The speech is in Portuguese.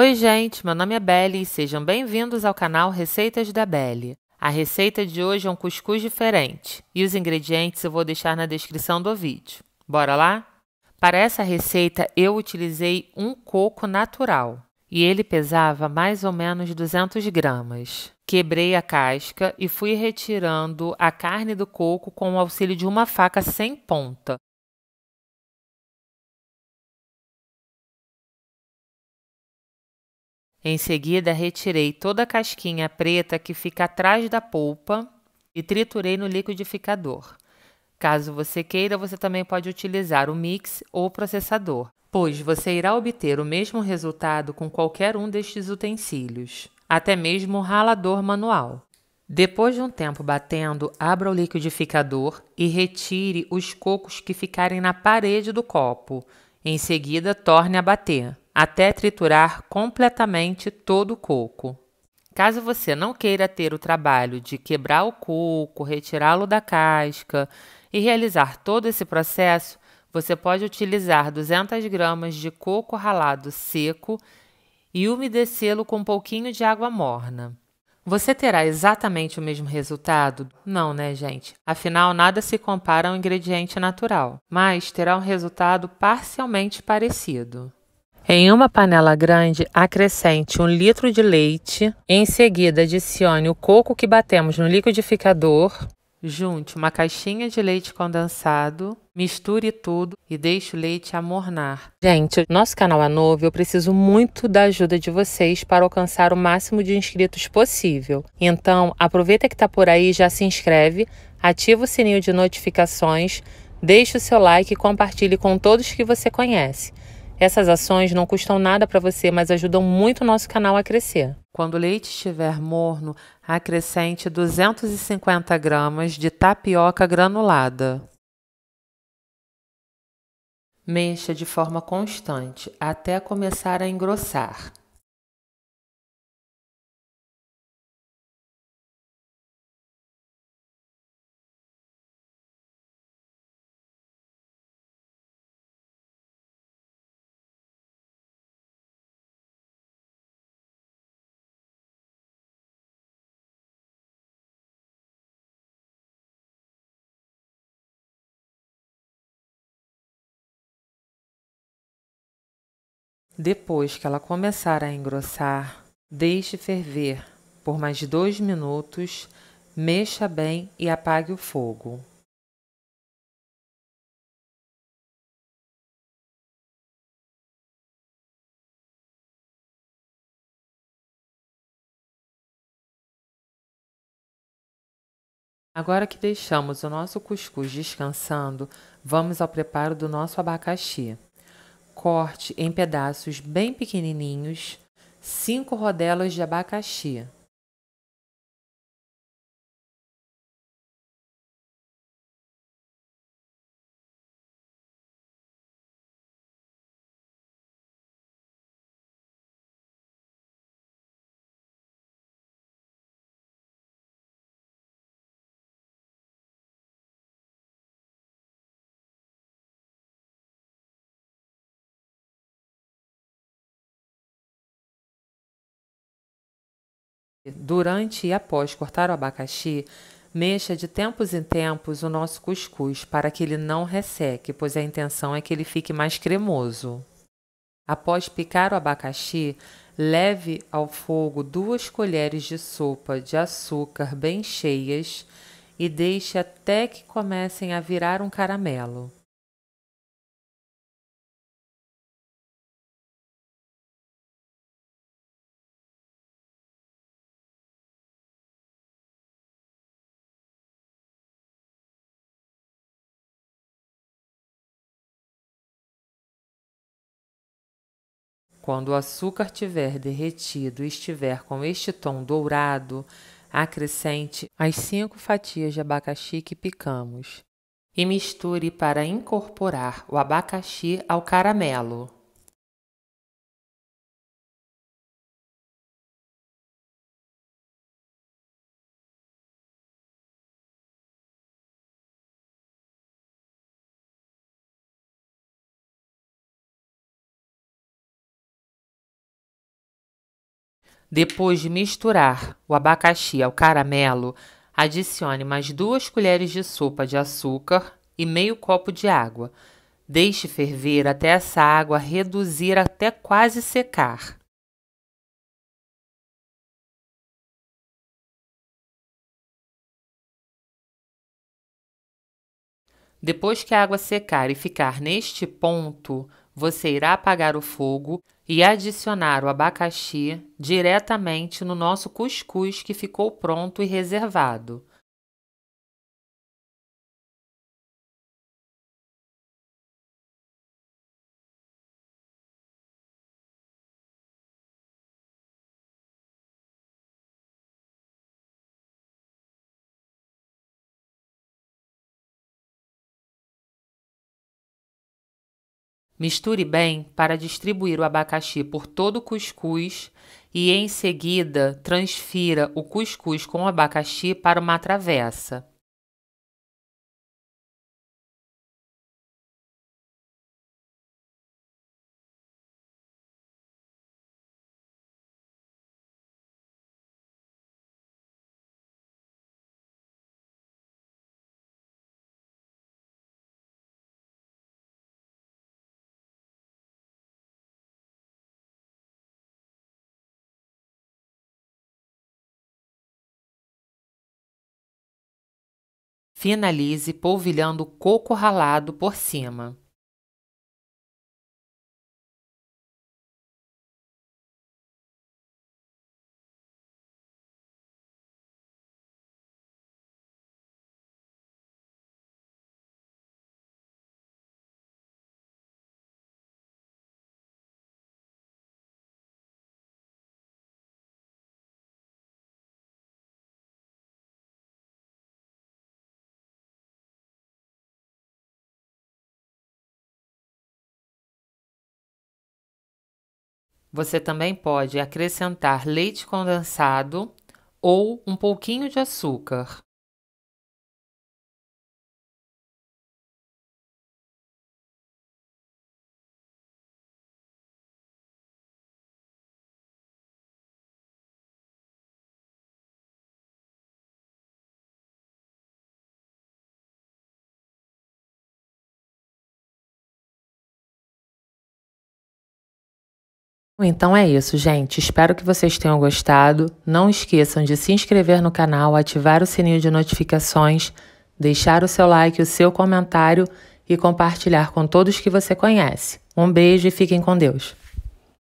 Oi, gente, meu nome é Belle e sejam bem-vindos ao canal Receitas da Belle. A receita de hoje é um cuscuz diferente e os ingredientes eu vou deixar na descrição do vídeo. Bora lá? Para essa receita eu utilizei um coco natural e ele pesava mais ou menos 200 gramas. Quebrei a casca e fui retirando a carne do coco com o auxílio de uma faca sem ponta, Em seguida, retirei toda a casquinha preta que fica atrás da polpa e triturei no liquidificador. Caso você queira, você também pode utilizar o mix ou processador, pois você irá obter o mesmo resultado com qualquer um destes utensílios, até mesmo o ralador manual. Depois de um tempo batendo, abra o liquidificador e retire os cocos que ficarem na parede do copo. Em seguida, torne a bater até triturar completamente todo o coco. Caso você não queira ter o trabalho de quebrar o coco, retirá-lo da casca e realizar todo esse processo, você pode utilizar 200 gramas de coco ralado seco e umedecê-lo com um pouquinho de água morna. Você terá exatamente o mesmo resultado? Não, né, gente? Afinal, nada se compara a um ingrediente natural, mas terá um resultado parcialmente parecido. Em uma panela grande, acrescente um litro de leite. Em seguida, adicione o coco que batemos no liquidificador. Junte uma caixinha de leite condensado, misture tudo e deixe o leite amornar. Gente, nosso canal é novo, eu preciso muito da ajuda de vocês para alcançar o máximo de inscritos possível. Então, aproveita que está por aí, já se inscreve, ativa o sininho de notificações, deixe o seu like e compartilhe com todos que você conhece. Essas ações não custam nada para você, mas ajudam muito o nosso canal a crescer. Quando o leite estiver morno, acrescente 250 gramas de tapioca granulada. Mexa de forma constante até começar a engrossar. Depois que ela começar a engrossar, deixe ferver por mais dois minutos, mexa bem e apague o fogo. Agora que deixamos o nosso cuscuz descansando, vamos ao preparo do nosso abacaxi corte em pedaços bem pequenininhos 5 rodelas de abacaxi. Durante e após cortar o abacaxi, mexa de tempos em tempos o nosso cuscuz para que ele não resseque, pois a intenção é que ele fique mais cremoso. Após picar o abacaxi, leve ao fogo duas colheres de sopa de açúcar bem cheias e deixe até que comecem a virar um caramelo. Quando o açúcar tiver derretido e estiver com este tom dourado, acrescente as cinco fatias de abacaxi que picamos e misture para incorporar o abacaxi ao caramelo. Depois de misturar o abacaxi ao caramelo, adicione mais duas colheres de sopa de açúcar e meio copo de água. Deixe ferver até essa água reduzir até quase secar. Depois que a água secar e ficar neste ponto, você irá apagar o fogo e adicionar o abacaxi diretamente no nosso cuscuz que ficou pronto e reservado. Misture bem para distribuir o abacaxi por todo o cuscuz e em seguida transfira o cuscuz com o abacaxi para uma travessa. Finalize polvilhando coco ralado por cima. Você também pode acrescentar leite condensado ou um pouquinho de açúcar. Então é isso, gente. Espero que vocês tenham gostado. Não esqueçam de se inscrever no canal, ativar o sininho de notificações, deixar o seu like, o seu comentário e compartilhar com todos que você conhece. Um beijo e fiquem com Deus.